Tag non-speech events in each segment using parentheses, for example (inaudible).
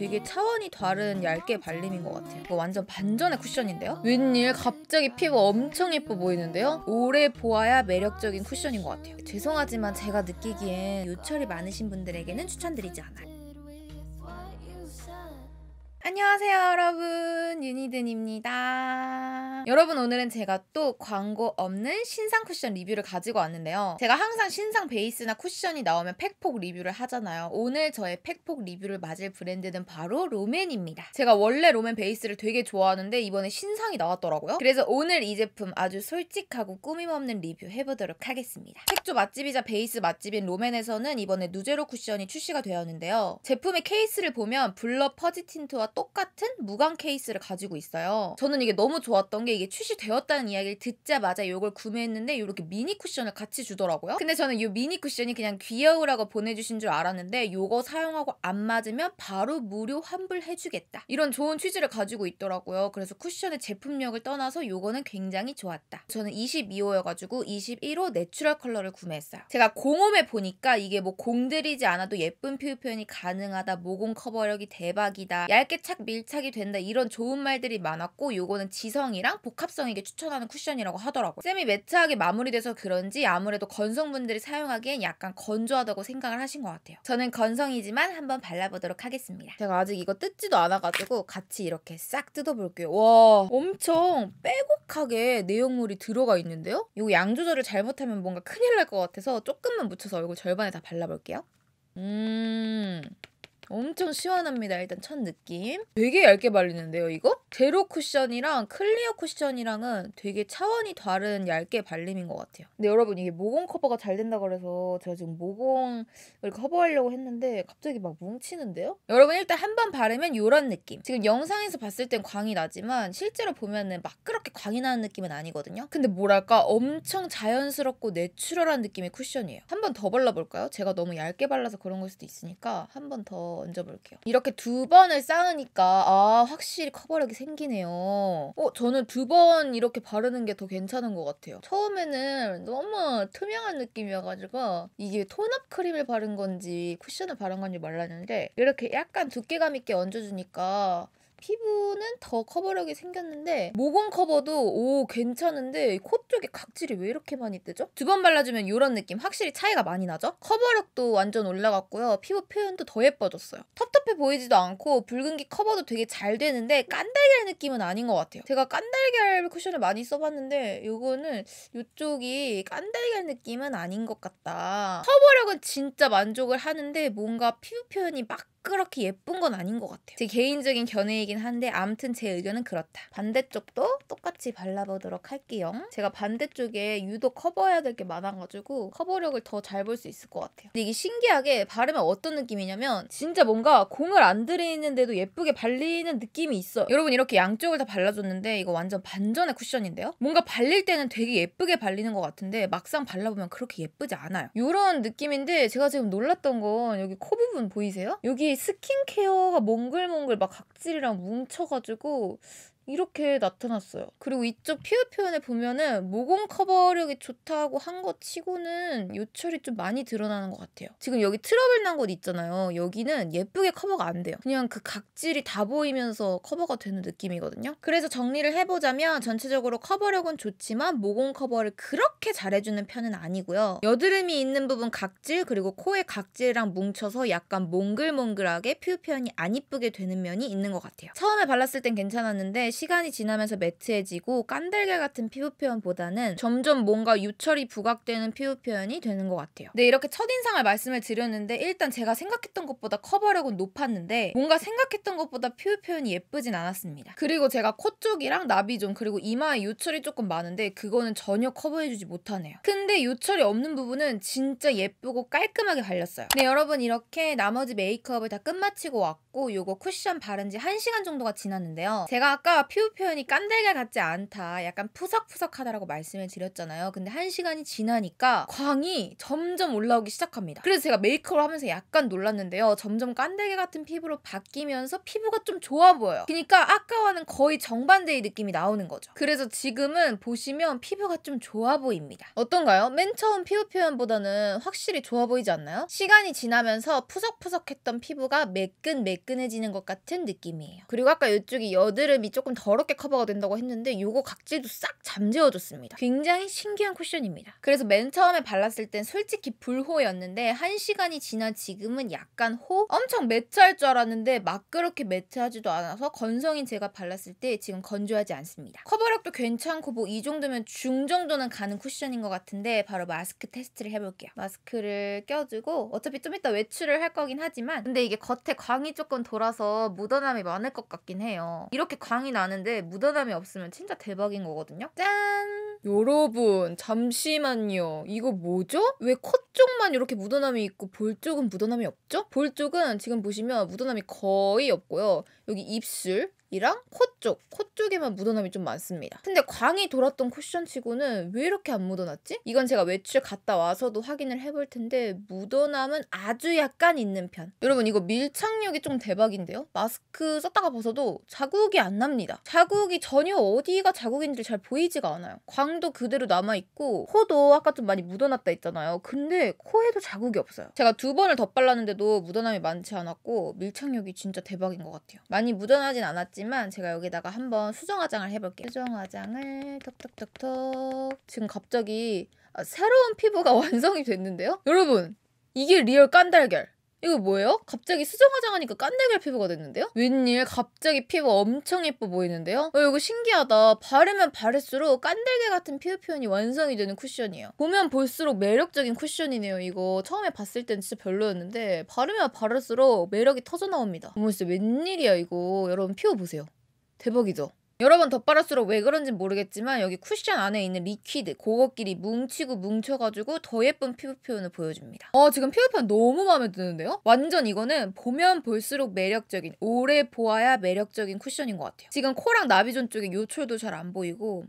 되게 차원이 다른 얇게 발림인 것 같아요. 이거 완전 반전의 쿠션인데요? 웬일 갑자기 피부 엄청 예뻐 보이는데요? 오래 보아야 매력적인 쿠션인 것 같아요. 죄송하지만 제가 느끼기엔 요철이 많으신 분들에게는 추천드리지 않아요. 안녕하세요 여러분 유니든입니다 여러분 오늘은 제가 또 광고 없는 신상 쿠션 리뷰를 가지고 왔는데요 제가 항상 신상 베이스나 쿠션이 나오면 팩폭 리뷰를 하잖아요 오늘 저의 팩폭 리뷰를 맞을 브랜드는 바로 로맨입니다 제가 원래 로맨 베이스를 되게 좋아하는데 이번에 신상이 나왔더라고요 그래서 오늘 이 제품 아주 솔직하고 꾸밈없는 리뷰 해보도록 하겠습니다 색조 맛집이자 베이스 맛집인 로맨에서는 이번에 누제로 쿠션이 출시가 되었는데요 제품의 케이스를 보면 블러 퍼지틴트와 똑같은 무광 케이스를 가지고 있어요. 저는 이게 너무 좋았던 게 이게 출시되었다는 이야기를 듣자마자 이걸 구매했는데 이렇게 미니 쿠션을 같이 주더라고요. 근데 저는 이 미니 쿠션이 그냥 귀여우라고 보내주신 줄 알았는데 이거 사용하고 안 맞으면 바로 무료 환불해주겠다. 이런 좋은 취지를 가지고 있더라고요. 그래서 쿠션의 제품력을 떠나서 이거는 굉장히 좋았다. 저는 22호여가지고 21호 내추럴 컬러를 구매했어요. 제가 공홈에 보니까 이게 뭐 공들이지 않아도 예쁜 피부 표현이 가능하다. 모공 커버력이 대박이다. 얇게 탈착 밀착이 된다 이런 좋은 말들이 많았고 요거는 지성이랑 복합성에게 추천하는 쿠션이라고 하더라고요. 쌤이 매트하게 마무리돼서 그런지 아무래도 건성분들이 사용하기엔 약간 건조하다고 생각을 하신 것 같아요. 저는 건성이지만 한번 발라보도록 하겠습니다. 제가 아직 이거 뜯지도 않아가지고 같이 이렇게 싹 뜯어볼게요. 와 엄청 빼곡하게 내용물이 들어가 있는데요? 이거 양 조절을 잘못하면 뭔가 큰일 날 것 같아서 조금만 묻혀서 얼굴 절반에 다 발라볼게요. 음... 엄청 시원합니다. 일단 첫 느낌. 되게 얇게 발리는데요, 이거? 제로 쿠션이랑 클리어 쿠션이랑은 되게 차원이 다른 얇게 발림인 것 같아요. 근데 여러분 이게 모공 커버가 잘 된다 그래서 제가 지금 모공을 커버하려고 했는데 갑자기 막 뭉치는데요? 여러분 일단 한 번 바르면 이런 느낌. 지금 영상에서 봤을 땐 광이 나지만 실제로 보면은 막 그렇게 광이 나는 느낌은 아니거든요. 근데 뭐랄까 엄청 자연스럽고 내추럴한 느낌의 쿠션이에요. 한 번 더 발라볼까요? 제가 너무 얇게 발라서 그런 걸 수도 있으니까 한번더 얹어볼게요. 이렇게 두 번을 쌓으니까 아 확실히 커버력이 생기네요. 어 저는 두 번 이렇게 바르는 게 더 괜찮은 것 같아요. 처음에는 너무 투명한 느낌이어가지고 이게 톤업 크림을 바른 건지 쿠션을 바른 건지 말랐는데 이렇게 약간 두께감 있게 얹어주니까 피부는 더 커버력이 생겼는데 모공 커버도 오 괜찮은데 코 쪽에 각질이 왜 이렇게 많이 뜨죠? 두 번 발라주면 이런 느낌 확실히 차이가 많이 나죠? 커버력도 완전 올라갔고요. 피부 표현도 더 예뻐졌어요. 텁텁해 보이지도 않고 붉은기 커버도 되게 잘 되는데 깐달걀 느낌은 아닌 것 같아요. 제가 깐달걀 쿠션을 많이 써봤는데 이거는 이쪽이 깐달걀 느낌은 아닌 것 같다. 커버력은 진짜 만족을 하는데 뭔가 피부 표현이 막 그렇게 예쁜 건 아닌 것 같아요. 제 개인적인 견해이긴 한데 암튼 제 의견은 그렇다. 반대쪽도 똑같이 발라보도록 할게요. 제가 반대쪽에 유독 커버해야 될 게 많아가지고 커버력을 더 잘 볼 수 있을 것 같아요. 근데 이게 신기하게 바르면 어떤 느낌이냐면 진짜 뭔가 공을 안 들이는데도 예쁘게 발리는 느낌이 있어 여러분 이렇게 양쪽을 다 발라줬는데 이거 완전 반전의 쿠션인데요? 뭔가 발릴 때는 되게 예쁘게 발리는 것 같은데 막상 발라보면 그렇게 예쁘지 않아요. 이런 느낌인데 제가 지금 놀랐던 건 여기 코 부분 보이세요? 여기 스킨케어가 몽글몽글 막 각질이랑 뭉쳐가지고 이렇게 나타났어요. 그리고 이쪽 피부 표현에 보면은 모공 커버력이 좋다고 한 것 치고는 요철이 좀 많이 드러나는 것 같아요. 지금 여기 트러블 난 곳 있잖아요. 여기는 예쁘게 커버가 안 돼요. 그냥 그 각질이 다 보이면서 커버가 되는 느낌이거든요. 그래서 정리를 해보자면 전체적으로 커버력은 좋지만 모공 커버를 그렇게 잘해주는 편은 아니고요. 여드름이 있는 부분 각질 그리고 코의 각질이랑 뭉쳐서 약간 몽글몽글하게 피부 표현이 안 이쁘게 되는 면이 있는 것 같아요. 처음에 발랐을 땐 괜찮았는데 시간이 지나면서 매트해지고 깐달걀 같은 피부 표현보다는 점점 뭔가 유철이 부각되는 피부 표현이 되는 것 같아요. 네, 이렇게 첫인상을 말씀을 드렸는데 일단 제가 생각했던 것보다 커버력은 높았는데 뭔가 생각했던 것보다 피부 표현이 예쁘진 않았습니다. 그리고 제가 코 쪽이랑 나비 좀 그리고 이마에 유철이 조금 많은데 그거는 전혀 커버해주지 못하네요. 근데 유철이 없는 부분은 진짜 예쁘고 깔끔하게 발렸어요. 네, 여러분 이렇게 나머지 메이크업을 다 끝마치고 왔고 요거 쿠션 바른 지 1시간 정도가 지났는데요. 제가 아까 피부 표현이 깐달걀 같지 않다, 약간 푸석푸석하다라고 말씀을 드렸잖아요. 근데 한 시간이 지나니까 광이 점점 올라오기 시작합니다. 그래서 제가 메이크업을 하면서 약간 놀랐는데요. 점점 깐달걀 같은 피부로 바뀌면서 피부가 좀 좋아 보여요. 그러니까 아까와는 거의 정반대의 느낌이 나오는 거죠. 그래서 지금은 보시면 피부가 좀 좋아 보입니다. 어떤가요? 맨 처음 피부 표현보다는 확실히 좋아 보이지 않나요? 시간이 지나면서 푸석푸석했던 피부가 매끈매끈해지는 것 같은 느낌이에요. 그리고 아까 이쪽이 여드름이 조금 조금 더럽게 커버가 된다고 했는데 이거 각질도 싹 잠재워줬습니다. 굉장히 신기한 쿠션입니다. 그래서 맨 처음에 발랐을 땐 솔직히 불호였는데 1시간이 지난 지금은 약간 호? 엄청 매트할 줄 알았는데 막 그렇게 매트하지도 않아서 건성인 제가 발랐을 때 지금 건조하지 않습니다. 커버력도 괜찮고 뭐 이 정도면 중 정도는 가는 쿠션인 것 같은데 바로 마스크 테스트를 해볼게요. 마스크를 껴주고 어차피 좀 이따 외출을 할 거긴 하지만 근데 이게 겉에 광이 조금 돌아서 묻어남이 많을 것 같긴 해요. 이렇게 광이 나 않은데 무단함이 없으면 진짜 대박인 거거든요. 짠! 여러분 잠시만요. 이거 뭐죠? 왜코 쪽만 이렇게 묻어남이 있고 볼 쪽은 묻어남이 없죠? 볼 쪽은 지금 보시면 묻어남이 거의 없고요. 여기 입술, 이랑 코 쪽, 코 쪽에만 묻어남이 좀 많습니다. 근데 광이 돌았던 쿠션치고는 왜 이렇게 안 묻어났지? 이건 제가 외출 갔다 와서도 확인을 해볼 텐데 묻어남은 아주 약간 있는 편. 여러분 이거 밀착력이 좀 대박인데요? 마스크 썼다가 벗어도 자국이 안 납니다. 자국이 전혀 어디가 자국인지 잘 보이지가 않아요. 광도 그대로 남아있고 코도 아까 좀 많이 묻어났다 했잖아요. 근데 코에도 자국이 없어요. 제가 두 번을 덧발랐는데도 묻어남이 많지 않았고 밀착력이 진짜 대박인 것 같아요. 많이 묻어나진 않았지 하지만 제가 여기다가 한번 수정화장을 해볼게요. 수정화장을 톡톡톡톡 지금 갑자기 아, 새로운 피부가 (laughs) 완성이 됐는데요? 여러분 이게 리얼 깐달걀 이거 뭐예요? 갑자기 수정화장 하니까 깐데갈 피부가 됐는데요? 웬일 갑자기 피부 엄청 예뻐 보이는데요? 어, 이거 신기하다. 바르면 바를수록 깐데개 같은 피부 표현이 완성이 되는 쿠션이에요. 보면 볼수록 매력적인 쿠션이네요. 이거 처음에 봤을 땐 진짜 별로였는데 바르면 바를수록 매력이 터져나옵니다. 어머 진짜 웬일이야 이거. 여러분 피부 보세요. 대박이죠? 여러분 덧바를수록 왜 그런지 모르겠지만 여기 쿠션 안에 있는 리퀴드 그것끼리 뭉치고 뭉쳐가지고 더 예쁜 피부 표현을 보여줍니다. 어 지금 피부 표현 너무 마음에 드는데요? 완전 이거는 보면 볼수록 매력적인 오래 보아야 매력적인 쿠션인 것 같아요. 지금 코랑 나비존 쪽에 요철도 잘 안 보이고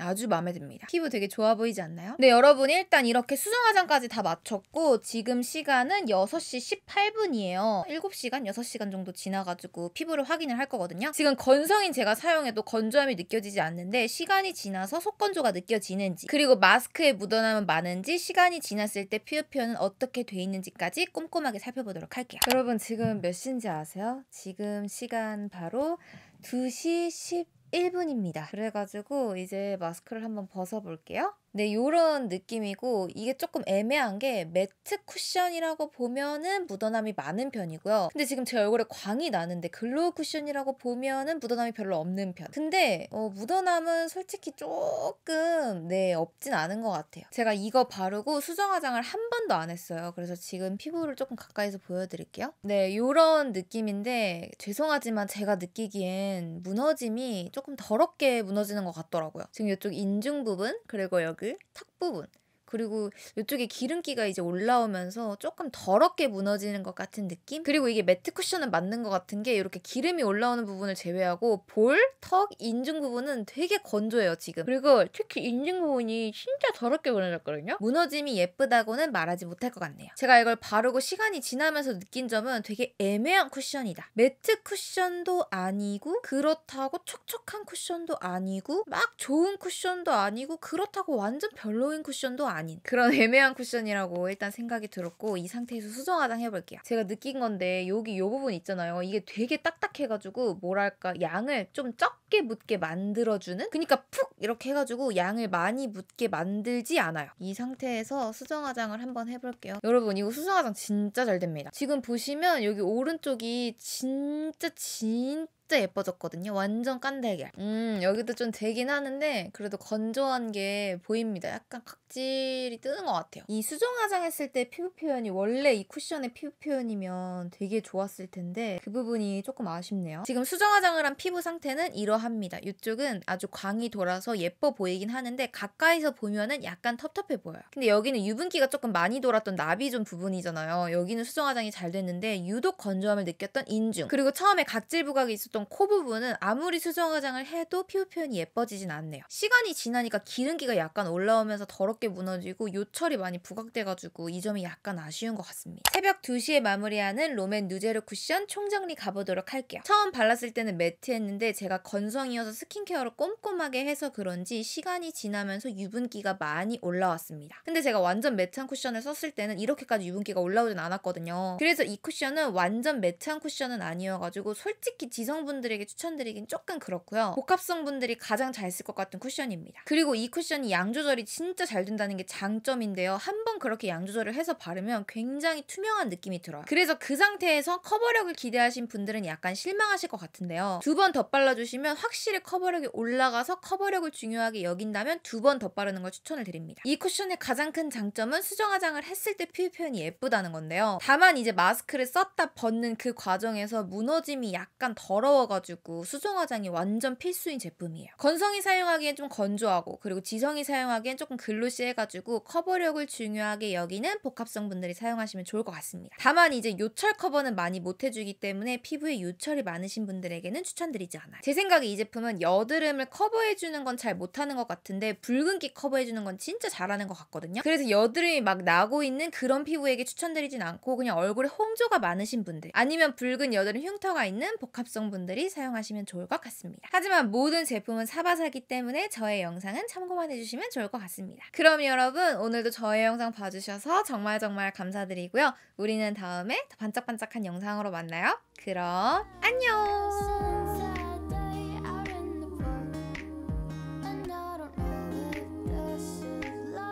아주 마음에 듭니다. 피부 되게 좋아 보이지 않나요? 네, 여러분 일단 이렇게 수정화장까지 다 마쳤고 지금 시간은 6시 18분이에요. 7시간, 6시간 정도 지나가지고 피부를 확인을 할 거거든요. 지금 건성인 제가 사용해도 건조함이 느껴지지 않는데 시간이 지나서 속건조가 느껴지는지 그리고 마스크에 묻어남은 많은지 시간이 지났을 때 피부 표현은 어떻게 돼 있는지까지 꼼꼼하게 살펴보도록 할게요. 여러분 지금 몇 시인지 아세요? 지금 시간 바로 2시 10분 1분입니다. 그래가지고 이제 마스크를 한번 벗어볼게요. 네, 요런 느낌이고 이게 조금 애매한 게 매트 쿠션이라고 보면은 묻어남이 많은 편이고요. 근데 지금 제 얼굴에 광이 나는데 글로우 쿠션이라고 보면은 묻어남이 별로 없는 편. 근데 어, 묻어남은 솔직히 조금 네, 없진 않은 것 같아요. 제가 이거 바르고 수정 화장을 한 번도 안 했어요. 그래서 지금 피부를 조금 가까이서 보여드릴게요. 네, 요런 느낌인데 죄송하지만 제가 느끼기엔 무너짐이 조금 더럽게 무너지는 것 같더라고요. 지금 이쪽 인중 부분 그리고 여기 지역턱 부분, 그리고 이쪽에 기름기가 이제 올라오면서 조금 더럽게 무너지는 것 같은 느낌? 그리고 이게 매트 쿠션은 맞는 것 같은 게 이렇게 기름이 올라오는 부분을 제외하고 볼, 턱, 인중 부분은 되게 건조해요 지금. 그리고 특히 인중 부분이 진짜 더럽게 무너졌거든요. 무너짐이 예쁘다고는 말하지 못할 것 같네요. 제가 이걸 바르고 시간이 지나면서 느낀 점은 되게 애매한 쿠션이다. 매트 쿠션도 아니고 그렇다고 촉촉한 쿠션도 아니고 막 좋은 쿠션도 아니고 그렇다고 완전 별로인 쿠션도 아니고 아닌 그런 애매한 쿠션이라고 일단 생각이 들었고 이 상태에서 수정화장 해볼게요. 제가 느낀 건데 여기 요 부분 있잖아요. 이게 되게 딱딱해가지고 뭐랄까 양을 좀 적게 묻게 만들어주는 그러니까 푹 이렇게 해가지고 양을 많이 묻게 만들지 않아요. 이 상태에서 수정화장을 한번 해볼게요. 여러분 이거 수정화장 진짜 잘 됩니다. 지금 보시면 여기 오른쪽이 진짜 진짜 진짜 예뻐졌거든요. 완전 깐달걀. 음, 여기도 좀 되긴 하는데 그래도 건조한 게 보입니다. 약간 각질이 뜨는 것 같아요. 이 수정 화장했을 때 피부 표현이 원래 이 쿠션의 피부 표현이면 되게 좋았을 텐데 그 부분이 조금 아쉽네요. 지금 수정 화장을 한 피부 상태는 이러합니다. 이쪽은 아주 광이 돌아서 예뻐 보이긴 하는데 가까이서 보면은 약간 텁텁해 보여요. 근데 여기는 유분기가 조금 많이 돌았던 나비 존 부분이잖아요. 여기는 수정 화장이 잘 됐는데 유독 건조함을 느꼈던 인중 그리고 처음에 각질 부각이 있었던 있었던 코 부분은 아무리 수정 화장을 해도 피부 표현이 예뻐지진 않네요. 시간이 지나니까 기름기가 약간 올라오면서 더럽게 무너지고 요철이 많이 부각돼가지고 이 점이 약간 아쉬운 것 같습니다. 새벽 2시에 마무리하는 롬앤 누제르 쿠션 총정리 가보도록 할게요. 처음 발랐을 때는 매트했는데 제가 건성이어서 스킨케어를 꼼꼼하게 해서 그런지 시간이 지나면서 유분기가 많이 올라왔습니다. 근데 제가 완전 매트한 쿠션을 썼을 때는 이렇게까지 유분기가 올라오진 않았거든요. 그래서 이 쿠션은 완전 매트한 쿠션은 아니어가지고 솔직히 지성분 여성분들에게 추천드리긴 조금 그렇고요. 복합성 분들이 가장 잘 쓸 것 같은 쿠션입니다. 그리고 이 쿠션이 양 조절이 진짜 잘 된다는 게 장점인데요. 한번 그렇게 양 조절을 해서 바르면 굉장히 투명한 느낌이 들어요. 그래서 그 상태에서 커버력을 기대하신 분들은 약간 실망하실 것 같은데요. 두번더 발라주시면 확실히 커버력이 올라가서 커버력을 중요하게 여긴다면 두번더 바르는 걸 추천을 드립니다. 이 쿠션의 가장 큰 장점은 수정 화장을 했을 때 피부 표현이 예쁘다는 건데요. 다만 이제 마스크를 썼다 벗는 그 과정에서 무너짐이 약간 더러워 부드워가지고 수정 화장이 완전 필수인 제품이에요. 건성이 사용하기엔 좀 건조하고 그리고 지성이 사용하기엔 조금 글로시해가지고 커버력을 중요하게 여기는 복합성 분들이 사용하시면 좋을 것 같습니다. 다만 이제 요철 커버는 많이 못 해주기 때문에 피부에 요철이 많으신 분들에게는 추천드리지 않아요. 제 생각에 이 제품은 여드름을 커버해주는 건 잘 못하는 것 같은데 붉은기 커버해주는 건 진짜 잘하는 것 같거든요. 그래서 여드름이 막 나고 있는 그런 피부에게 추천드리진 않고 그냥 얼굴에 홍조가 많으신 분들 아니면 붉은 여드름 흉터가 있는 복합성 분들 분들이 사용하시면 좋을 것 같습니다. 하지만 모든 제품은 사바사기 때문에 저의 영상은 참고만 해주시면 좋을 것 같습니다. 그럼 여러분 오늘도 저의 영상 봐주셔서 정말 정말 감사드리고요. 우리는 다음에 더 반짝반짝한 영상으로 만나요. 그럼 안녕!